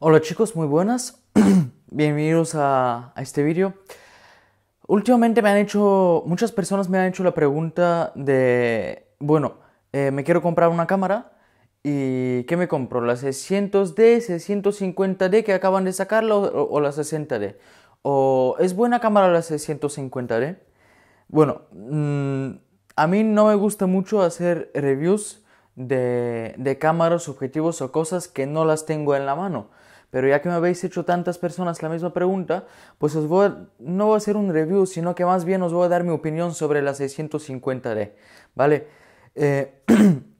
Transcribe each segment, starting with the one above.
Hola chicos, muy buenas. Bienvenidos a, este vídeo. Últimamente me han hecho, muchas personas me han hecho la pregunta de, bueno, eh, me quiero comprar una cámara y ¿qué me compro? ¿La 600D, 650D que acaban de sacarla o, la 60D? ¿O es buena cámara la 650D? Bueno, mm, a mí no me gusta mucho hacer reviews de, de cámaras, objetivos o cosas que no las tengo en la mano. Pero ya que me habéis hecho tantas personas la misma pregunta, pues os no voy a hacer un review, sino que más bien os voy a dar mi opinión sobre la 650D, ¿vale? Eh,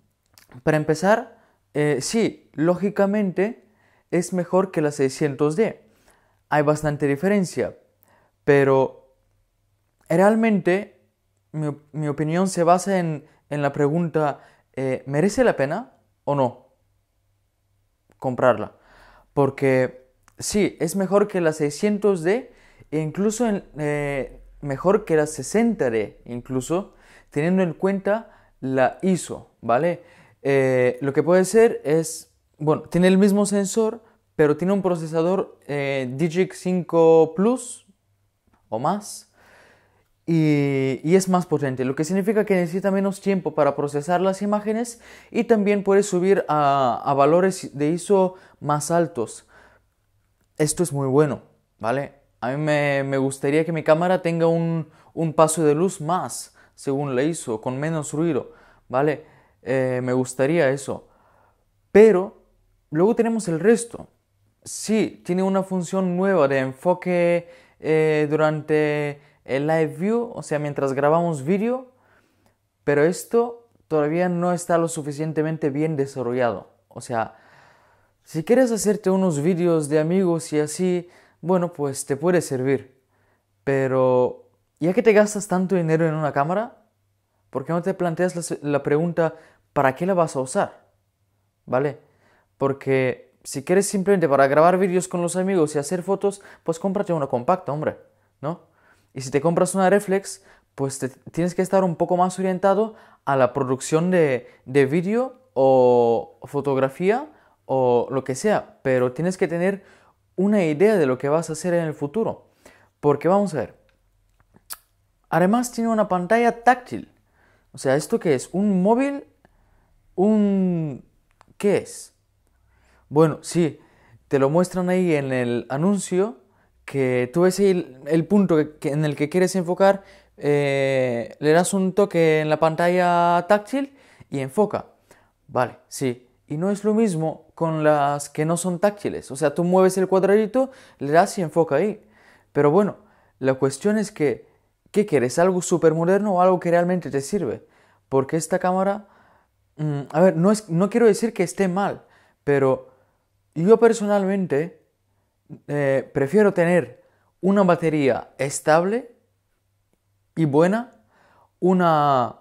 para empezar, eh, sí, lógicamente es mejor que la 600D. Hay bastante diferencia, pero realmente mi, opinión se basa en, la pregunta, eh, ¿merece la pena o no comprarla? Porque sí, es mejor que la 600D, e incluso eh, mejor que la 60D, incluso teniendo en cuenta la ISO, ¿vale? Eh, lo que puede ser es, bueno, tiene el mismo sensor, pero tiene un procesador eh, Digic 5 Plus o más, y, es más potente, lo que significa que necesita menos tiempo para procesar las imágenes y también puede subir a, valores de ISO más altos. Esto es muy bueno, ¿vale? A mí me, gustaría que mi cámara tenga un, paso de luz más, según la ISO, con menos ruido, ¿vale? Eh, me gustaría eso. Pero luego tenemos el resto. Sí, tiene una función nueva de enfoque eh, durante el live view, o sea, mientras grabamos vídeo, pero esto todavía no está lo suficientemente bien desarrollado. O sea, si quieres hacerte unos vídeos de amigos y así, bueno, pues te puede servir. Pero ya que te gastas tanto dinero en una cámara, ¿por qué no te planteas la, pregunta, ¿para qué la vas a usar? ¿Vale? Porque si quieres simplemente para grabar vídeos con los amigos y hacer fotos, pues cómprate una compacta, hombre, ¿no? Y si te compras una reflex, pues tienes que estar un poco más orientado a la producción de, de vídeo o fotografía o lo que sea, pero tienes que tener una idea de lo que vas a hacer en el futuro. Porque vamos a ver, además tiene una pantalla táctil. O sea, ¿esto qué es? ¿Un móvil? ¿Un... qué es? Bueno, sí, te lo muestran ahí en el anuncio que tú ves el, el punto en el que quieres enfocar, eh, le das un toque en la pantalla táctil y enfoca. Vale, sí. Y no es lo mismo con las que no son táctiles. O sea, tú mueves el cuadradito, le das y enfoca ahí. Pero bueno, la cuestión es que, ¿qué quieres? ¿Algo súper moderno o algo que realmente te sirve? Porque esta cámara, mm, a ver, no, es, no quiero decir que esté mal, pero yo personalmente eh, prefiero tener una batería estable y buena, una,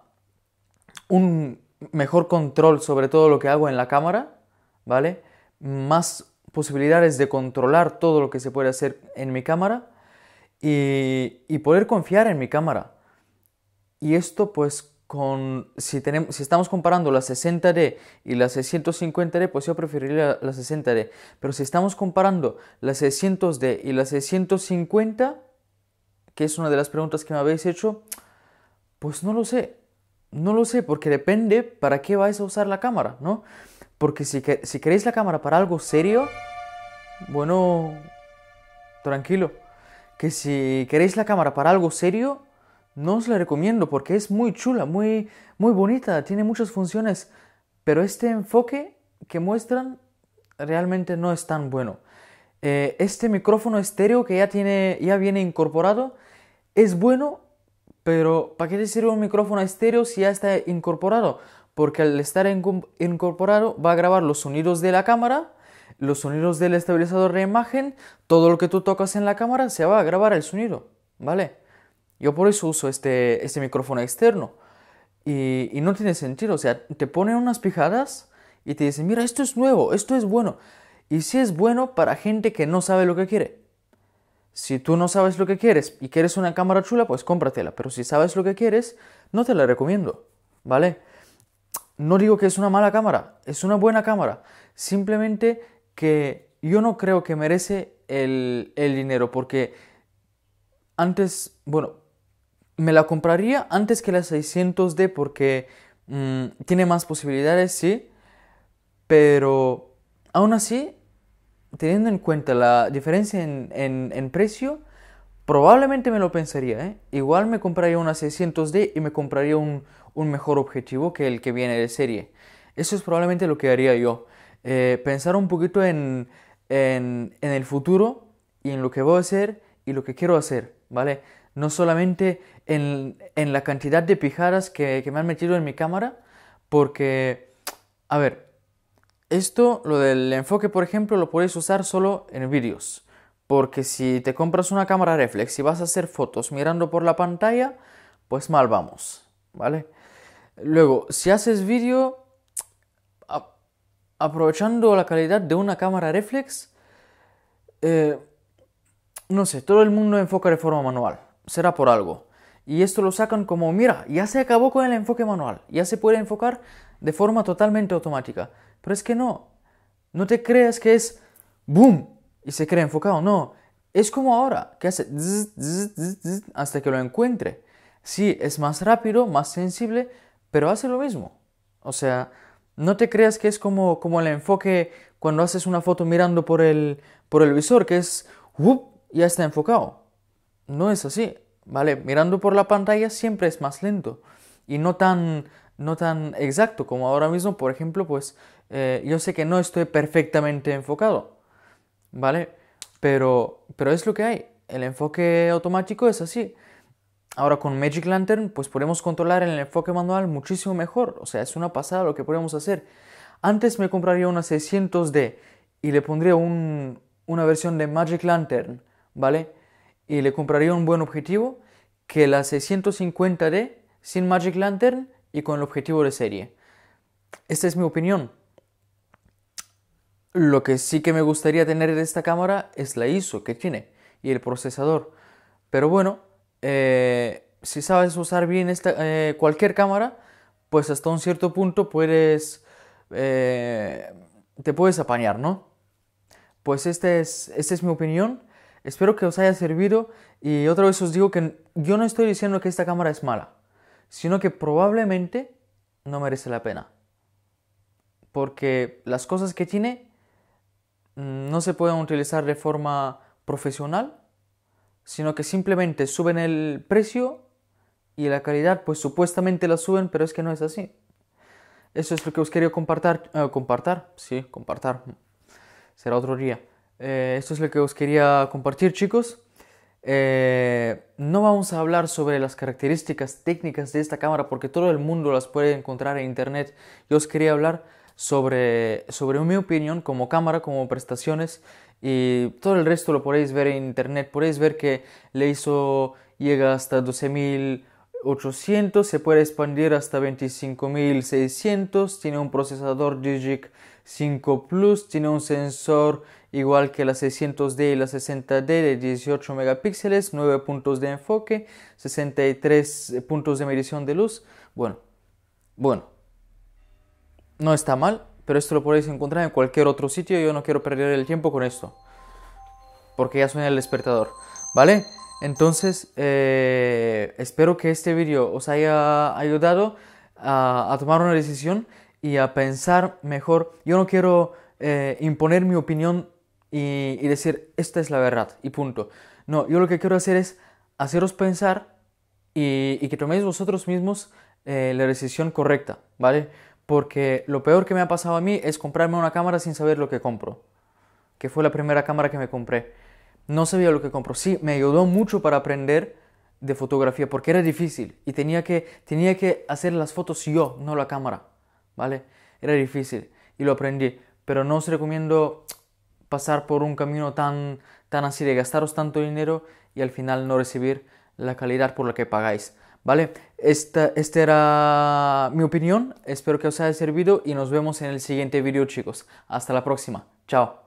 un mejor control sobre todo lo que hago en la cámara, ¿vale? Más posibilidades de controlar todo lo que se puede hacer en mi cámara y poder confiar en mi cámara. Y esto pues con, si, estamos comparando la 60D y la 650D, pues yo preferiría la, 60D. Pero si estamos comparando la 600D y la 650, que es una de las preguntas que me habéis hecho, pues no lo sé. No lo sé, porque depende para qué vais a usar la cámara, ¿no? Porque si queréis la cámara para algo serio, bueno, tranquilo. Que si queréis la cámara para algo serio, no os la recomiendo porque es muy chula, muy, muy bonita, tiene muchas funciones, pero este enfoque que muestran realmente no es tan bueno. Eh, este micrófono estéreo que ya, tiene, ya viene incorporado es bueno, pero ¿para qué te sirve un micrófono estéreo si ya está incorporado? Porque al estar incorporado va a grabar los sonidos de la cámara, los sonidos del estabilizador de imagen, todo lo que tú tocas en la cámara se va a grabar el sonido, ¿vale? Yo por eso uso este, este micrófono externo. Y, no tiene sentido. O sea, te ponen unas pijadas y te dicen, mira, esto es nuevo, esto es bueno. Y si sí es bueno para gente que no sabe lo que quiere. Si tú no sabes lo que quieres y quieres una cámara chula, pues cómpratela. Pero si sabes lo que quieres, no te la recomiendo. ¿Vale? No digo que es una mala cámara, es una buena cámara. Simplemente que yo no creo que merece el, el dinero porque antes, bueno, me la compraría antes que la 600D porque mm, tiene más posibilidades, sí. Pero aún así, teniendo en cuenta la diferencia en, precio, probablemente me lo pensaría. ¿eh? Igual me compraría una 600D y me compraría un, un, mejor objetivo que el que viene de serie. Eso es probablemente lo que haría yo. Eh, pensar un poquito en, en, en el futuro y en lo que voy a hacer y lo que quiero hacer, ¿vale? No solamente en, la cantidad de pijaras que, me han metido en mi cámara, porque, a ver, esto, lo del enfoque, por ejemplo, lo podéis usar solo en vídeos, porque si te compras una cámara reflex y vas a hacer fotos mirando por la pantalla, pues mal vamos, ¿vale? Luego, si haces vídeo, aprovechando la calidad de una cámara reflex, eh, no sé, todo el mundo enfoca de forma manual. Será por algo y esto lo sacan como, mira, ya se acabó con el enfoque manual, ya se puede enfocar de forma totalmente automática. Pero es que no, no te creas que es boom y se cree enfocado, no. Es como ahora, que hace hasta que lo encuentre. Sí, es más rápido, más sensible, pero hace lo mismo. O sea, no te creas que es como, como el enfoque cuando haces una foto mirando por el, por el visor, que es, y ya está enfocado. No es así. ¿vale? Mirando por la pantalla siempre es más lento y no tan, no tan exacto como ahora mismo, por ejemplo, pues eh, yo sé que no estoy perfectamente enfocado, ¿vale? Pero, pero es lo que hay, el enfoque automático es así. Ahora con Magic Lantern pues podemos controlar el enfoque manual muchísimo mejor, o sea, es una pasada lo que podemos hacer. Antes me compraría una 600D y le pondría una versión de Magic Lantern, ¿vale? y le compraría un buen objetivo que la 650D sin Magic Lantern y con el objetivo de serie. Esta es mi opinión. Lo que sí que me gustaría tener de esta cámara es la ISO que tiene y el procesador. Pero bueno, eh, si sabes usar bien eh, cualquier cámara, pues hasta un cierto punto puedes... Eh, te puedes apañar, ¿no? Pues esta es, esta es mi opinión. Espero que os haya servido y otra vez os digo que yo no estoy diciendo que esta cámara es mala, sino que probablemente no merece la pena. Porque las cosas que tiene mm, no se pueden utilizar de forma profesional, sino que simplemente suben el precio y la calidad pues supuestamente la suben, pero es que no es así. Eso es lo que os quería compartir, eh, compartir, sí, compartir. Será otro día. Eh, esto es lo que os quería compartir chicos. Eh, no vamos a hablar sobre las características técnicas de esta cámara porque todo el mundo las puede encontrar en internet. Yo os quería hablar sobre, sobre mi opinión como cámara, como prestaciones y todo el resto lo podéis ver en internet. Podéis ver que le hizo llega hasta 12800, se puede expandir hasta 25600, tiene un procesador DIGIC 5 Plus tiene un sensor igual que la 600D y la 60D de 18 megapíxeles, 9 puntos de enfoque, 63 puntos de medición de luz. Bueno, bueno, no está mal, pero esto lo podéis encontrar en cualquier otro sitio. Yo no quiero perder el tiempo con esto, porque ya suena el despertador, ¿vale? Entonces, eh, espero que este vídeo os haya ayudado a tomar una decisión y a pensar mejor. Yo no quiero eh, imponer mi opinión y, decir, esta es la verdad y punto. No, yo lo que quiero hacer es haceros pensar y, que toméis vosotros mismos eh, la decisión correcta, ¿vale? Porque lo peor que me ha pasado a mí es comprarme una cámara sin saber lo que compro, que fue la primera cámara que me compré. No sabía lo que compro. Sí, me ayudó mucho para aprender de fotografía porque era difícil y tenía que, tenía que hacer las fotos yo, no la cámara. ¿vale? Era difícil y lo aprendí, pero no os recomiendo pasar por un camino tan, tan así de gastaros tanto dinero y al final no recibir la calidad por la que pagáis. ¿Vale? Esta, esta era mi opinión, espero que os haya servido y nos vemos en el siguiente vídeo chicos. Hasta la próxima, chao.